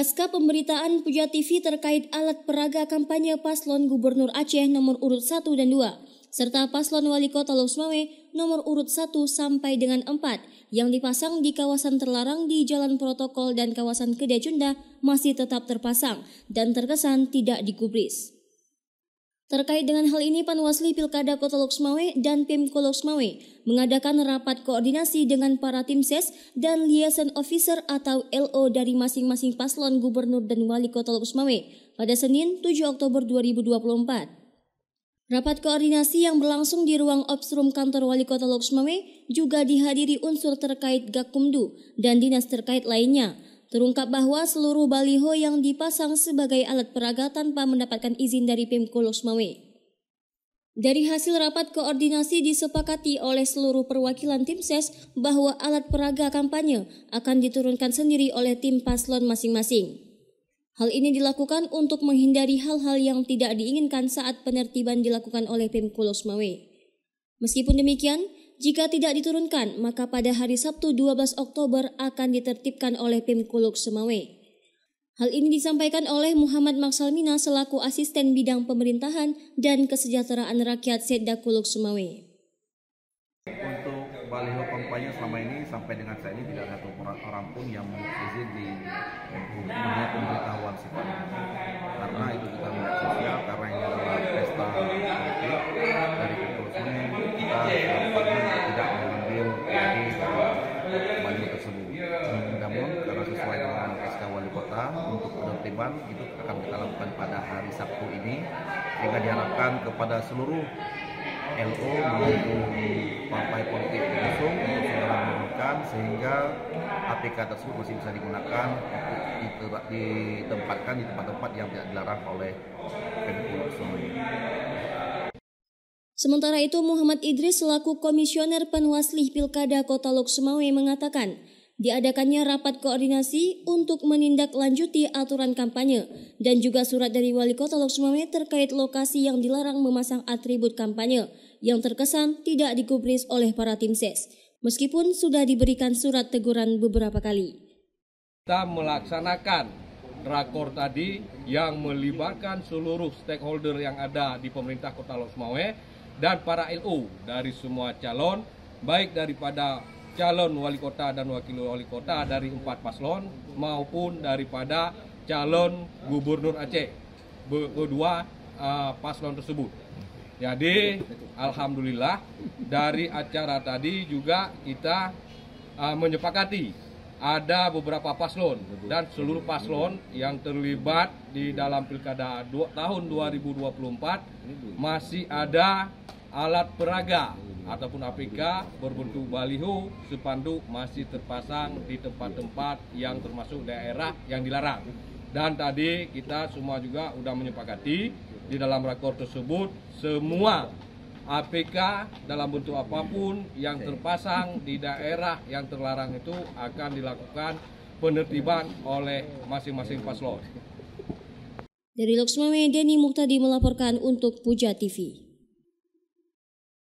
Pasca pemberitaan Puja TV terkait alat peraga kampanye paslon Gubernur Aceh nomor urut 1 dan 2, serta paslon Wali Kota Losmawe nomor urut 1 sampai dengan 4 yang dipasang di kawasan terlarang di Jalan Protokol dan kawasan Kedai Cunda masih tetap terpasang dan terkesan tidak digubris. Terkait dengan hal ini, Panwasli Pilkada Kota Loksmawe dan Pemko Loksmawe mengadakan rapat koordinasi dengan para tim ses dan liaison officer atau LO dari masing-masing paslon gubernur dan wali kota Loksmawe pada Senin 7 Oktober 2024. Rapat koordinasi yang berlangsung di ruang Opsrum kantor wali kota Loksmawe juga dihadiri unsur terkait Gakumdu dan dinas terkait lainnya, Terungkap bahwa seluruh baliho yang dipasang sebagai alat peraga tanpa mendapatkan izin dari Pemko Losmawe. Dari hasil rapat koordinasi disepakati oleh seluruh perwakilan tim SES bahwa alat peraga kampanye akan diturunkan sendiri oleh tim paslon masing-masing. Hal ini dilakukan untuk menghindari hal-hal yang tidak diinginkan saat penertiban dilakukan oleh Pemko Losmawe. Meskipun demikian, jika tidak diturunkan, maka pada hari Sabtu 12 Oktober akan ditertibkan oleh Pemkuluk Sumawe. Hal ini disampaikan oleh Muhammad Maksalmina selaku asisten bidang pemerintahan dan kesejahteraan rakyat Sedda Kuluk Sumawe. Untuk baliho kampanye selama ini sampai dengan saat ini tidak ada orang, orang pun yang izin di mempunyai pemberitahuan sifatnya SK Wali Kota untuk penertiban itu akan kita lakukan pada hari Sabtu ini sehingga diharapkan kepada seluruh LO maupun partai politik pengusung untuk segera menurunkan sehingga APK tersebut masih bisa digunakan ditempatkan di tempat-tempat yang tidak dilarang oleh pengusung. Sementara itu Muhammad Idris selaku Komisioner Panwaslih Pilkada Kota Lok Sumawe mengatakan Diadakannya rapat koordinasi untuk menindaklanjuti aturan kampanye dan juga surat dari Wali Kota Loksmawe terkait lokasi yang dilarang memasang atribut kampanye yang terkesan tidak digubris oleh para tim ses, meskipun sudah diberikan surat teguran beberapa kali. Kita melaksanakan rakor tadi yang melibatkan seluruh stakeholder yang ada di pemerintah Kota Losmawe dan para LO dari semua calon baik daripada calon wali kota dan wakil wali kota dari empat paslon maupun daripada calon gubernur Aceh kedua uh, paslon tersebut. Jadi alhamdulillah dari acara tadi juga kita uh, menyepakati ada beberapa paslon dan seluruh paslon yang terlibat di dalam pilkada tahun 2024 masih ada alat peraga ataupun APK berbentuk baliho, sepanduk masih terpasang di tempat-tempat yang termasuk daerah yang dilarang. Dan tadi kita semua juga sudah menyepakati di dalam rakor tersebut semua APK dalam bentuk apapun yang terpasang di daerah yang terlarang itu akan dilakukan penertiban oleh masing-masing paslon. Dari Loksma Medeni Muhtadi melaporkan untuk Puja TV.